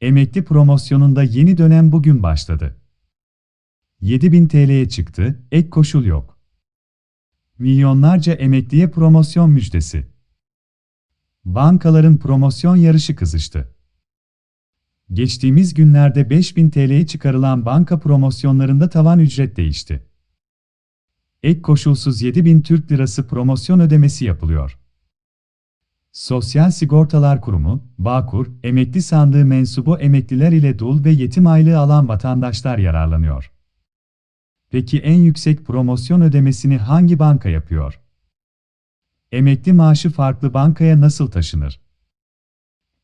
Emekli promosyonunda yeni dönem bugün başladı. 7000 TL'ye çıktı, ek koşul yok. Milyonlarca emekliye promosyon müjdesi. Bankaların promosyon yarışı kızıştı. Geçtiğimiz günlerde 5000 TL'ye çıkarılan banka promosyonlarında tavan ücret değişti. Ek koşulsuz 7000 Türk Lirası promosyon ödemesi yapılıyor. Sosyal Sigortalar Kurumu, Bağkur, emekli sandığı mensubu emekliler ile dul ve yetim aylığı alan vatandaşlar yararlanıyor. Peki en yüksek promosyon ödemesini hangi banka yapıyor? Emekli maaşı farklı bankaya nasıl taşınır?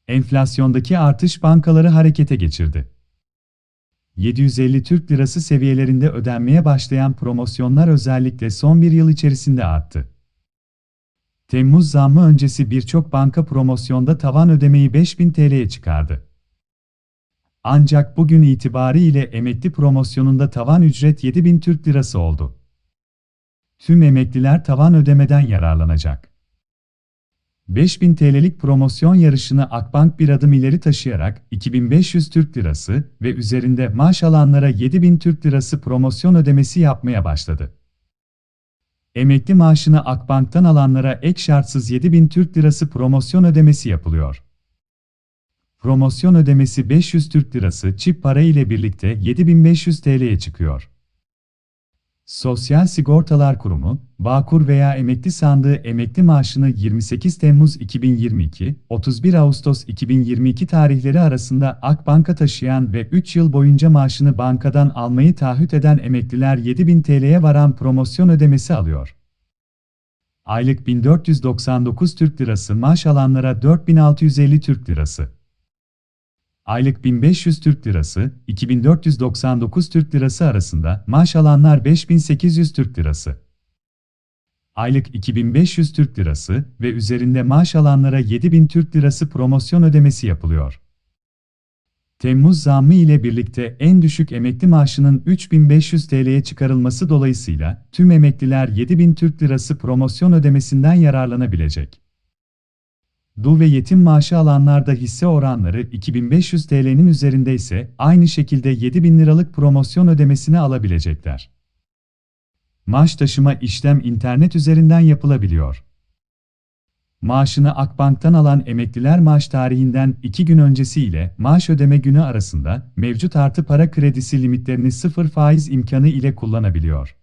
Enflasyondaki artış bankaları harekete geçirdi. 750 Türk Lirası seviyelerinde ödenmeye başlayan promosyonlar özellikle son bir yıl içerisinde arttı. Temmuz zammı öncesi birçok banka promosyonda tavan ödemeyi 5000 TL'ye çıkardı. Ancak bugün itibariyle emekli promosyonunda tavan ücret 7000 Türk Lirası oldu. Tüm emekliler tavan ödemeden yararlanacak. 5000 TL'lik promosyon yarışını Akbank bir adım ileri taşıyarak 2500 Türk Lirası ve üzerinde maaş alanlara 7000 Türk Lirası promosyon ödemesi yapmaya başladı. Emekli maaşını Akbank'tan alanlara ek şartsız 7 bin Türk Lirası promosyon ödemesi yapılıyor. Promosyon ödemesi 500 Türk Lirası çip para ile birlikte 7500 TL'ye çıkıyor. Sosyal Sigortalar Kurumu, Bağkur veya emekli sandığı emekli maaşını 28 Temmuz 2022, 31 Ağustos 2022 tarihleri arasında Akbank'a taşıyan ve 3 yıl boyunca maaşını bankadan almayı taahhüt eden emekliler 7000 TL'ye varan promosyon ödemesi alıyor. Aylık 1499 Türk Lirası maaş alanlara 4650 Türk Lirası. Aylık 1500 Türk Lirası, 2499 Türk Lirası arasında maaş alanlar 5800 Türk Lirası. Aylık 2500 Türk Lirası ve üzerinde maaş alanlara 7000 Türk Lirası promosyon ödemesi yapılıyor. Temmuz zammı ile birlikte en düşük emekli maaşının 3500 TL'ye çıkarılması dolayısıyla tüm emekliler 7000 Türk Lirası promosyon ödemesinden yararlanabilecek. Dul ve yetim maaşı alanlarda hisse oranları 2500 TL'nin üzerinde ise aynı şekilde 7000 liralık promosyon ödemesini alabilecekler. Maaş taşıma işlem internet üzerinden yapılabiliyor. Maaşını Akbank'tan alan emekliler maaş tarihinden 2 gün öncesi ile maaş ödeme günü arasında mevcut artı para kredisi limitlerini sıfır faiz imkanı ile kullanabiliyor.